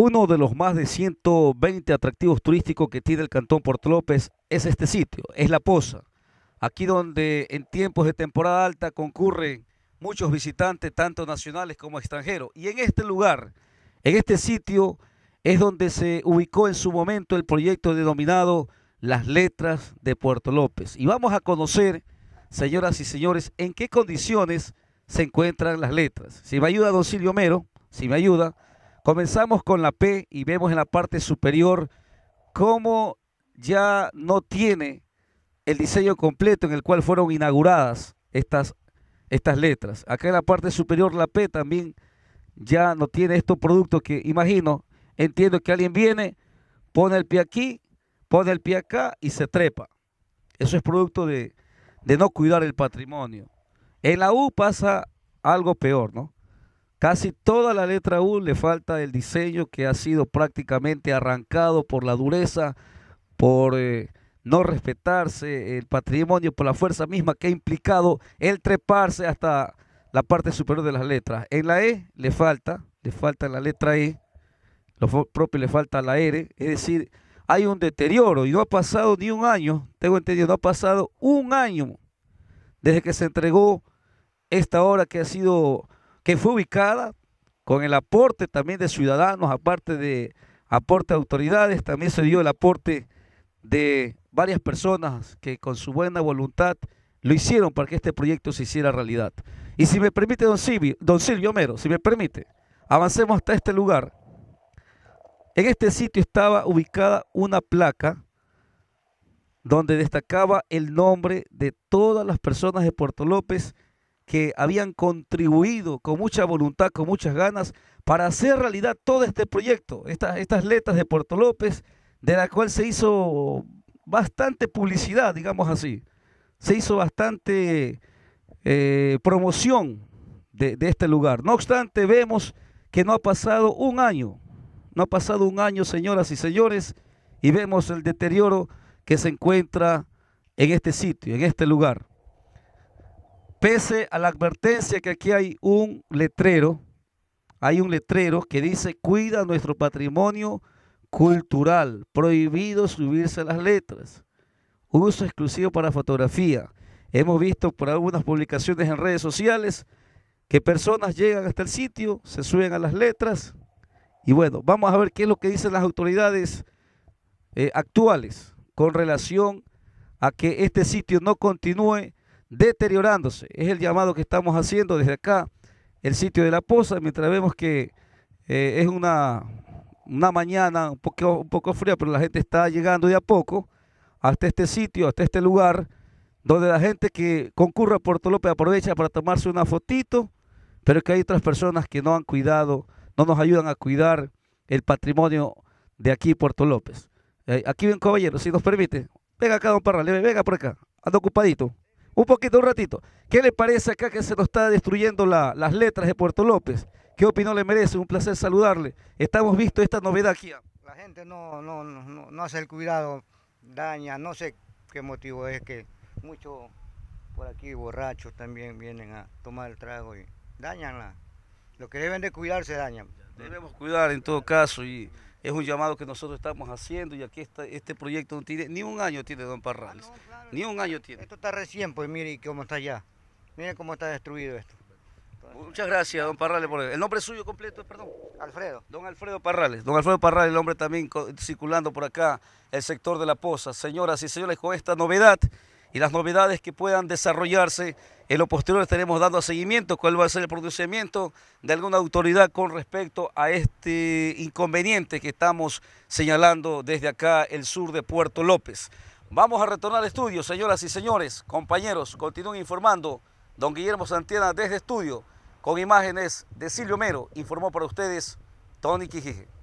Uno de los más de 120 atractivos turísticos que tiene el Cantón Puerto López es este sitio, es La Poza. Aquí donde en tiempos de temporada alta concurren muchos visitantes, tanto nacionales como extranjeros. Y en este lugar, en este sitio, es donde se ubicó en su momento el proyecto denominado Las Letras de Puerto López. Y vamos a conocer, señoras y señores, en qué condiciones se encuentran las letras. Si me ayuda don Silvio Mero, si me ayuda, Comenzamos con la P y vemos en la parte superior cómo ya no tiene el diseño completo en el cual fueron inauguradas estas, estas letras. Acá en la parte superior la P también ya no tiene estos productos que imagino, entiendo que alguien viene, pone el pie aquí, pone el pie acá y se trepa. Eso es producto de no cuidar el patrimonio. En la U pasa algo peor, ¿no? Casi toda la letra U le falta el diseño que ha sido prácticamente arrancado por la dureza, por eh, no respetarse el patrimonio, por la fuerza misma que ha implicado el treparse hasta la parte superior de las letras. En la E le falta, le falta la letra E, lo propio le falta la R, es decir, hay un deterioro y no ha pasado ni un año, tengo entendido, no ha pasado un año desde que se entregó esta obra que ha sido que fue ubicada con el aporte también de ciudadanos, aparte de aporte de autoridades, también se dio el aporte de varias personas que con su buena voluntad lo hicieron para que este proyecto se hiciera realidad. Y si me permite, don Silvio, don Silvio Homero, si me permite, avancemos hasta este lugar. En este sitio estaba ubicada una placa donde destacaba el nombre de todas las personas de Puerto López que habían contribuido con mucha voluntad, con muchas ganas, para hacer realidad todo este proyecto, estas letras de Puerto López, de la cual se hizo bastante publicidad, digamos así. Se hizo bastante eh, promoción de este lugar. No obstante, vemos que no ha pasado un año, no ha pasado un año, señoras y señores, y vemos el deterioro que se encuentra en este sitio, en este lugar. Pese a la advertencia que aquí hay un letrero, hay un letrero que dice cuida nuestro patrimonio cultural, prohibido subirse a las letras, uso exclusivo para fotografía. Hemos visto por algunas publicaciones en redes sociales que personas llegan hasta el sitio, se suben a las letras y bueno, vamos a ver qué es lo que dicen las autoridades eh, actuales con relación a que este sitio no continúe deteriorándose. Es el llamado que estamos haciendo desde acá, el sitio de la poza, mientras vemos que eh, es una, una mañana un poco, un poco fría, pero la gente está llegando de a poco hasta este sitio, hasta este lugar, donde la gente que concurre a Puerto López aprovecha para tomarse una fotito, pero que hay otras personas que no han cuidado, no nos ayudan a cuidar el patrimonio de aquí Puerto López. Eh, aquí ven caballero, si nos permite, venga acá don Parral, venga por acá, ando ocupadito. Un poquito, un ratito. ¿Qué le parece acá que se nos está destruyendo las letras de Puerto López? ¿Qué opinión le merece? Un placer saludarle. Estamos visto esta novedad aquí. La gente no, no, no, hace el cuidado, daña, no sé qué motivo es que muchos por aquí borrachos también vienen a tomar el trago y dañanla. Lo que deben de cuidar se dañan. Debemos cuidar en todo caso y es un llamado que nosotros estamos haciendo y aquí está, este proyecto no tiene, ni un año tiene Don Parrales, ni un año tiene. Esto está recién, pues mire cómo está ya, mire cómo está destruido esto. Muchas gracias, don Parrales, por el nombre suyo completo, perdón. Alfredo. Don Alfredo Parrales. Don Alfredo Parrales, el hombre también circulando por acá, el sector de la poza. Señoras y señores, con esta novedad y las novedades que puedan desarrollarse. En lo posterior estaremos dando seguimiento cuál va a ser el procedimiento de alguna autoridad con respecto a este inconveniente que estamos señalando desde acá, el sur de Puerto López. Vamos a retornar al estudio, señoras y señores, compañeros, continúen informando. Don Guillermo Santiana desde estudio, con imágenes de Silvio Mero, informó para ustedes Tony Quijije.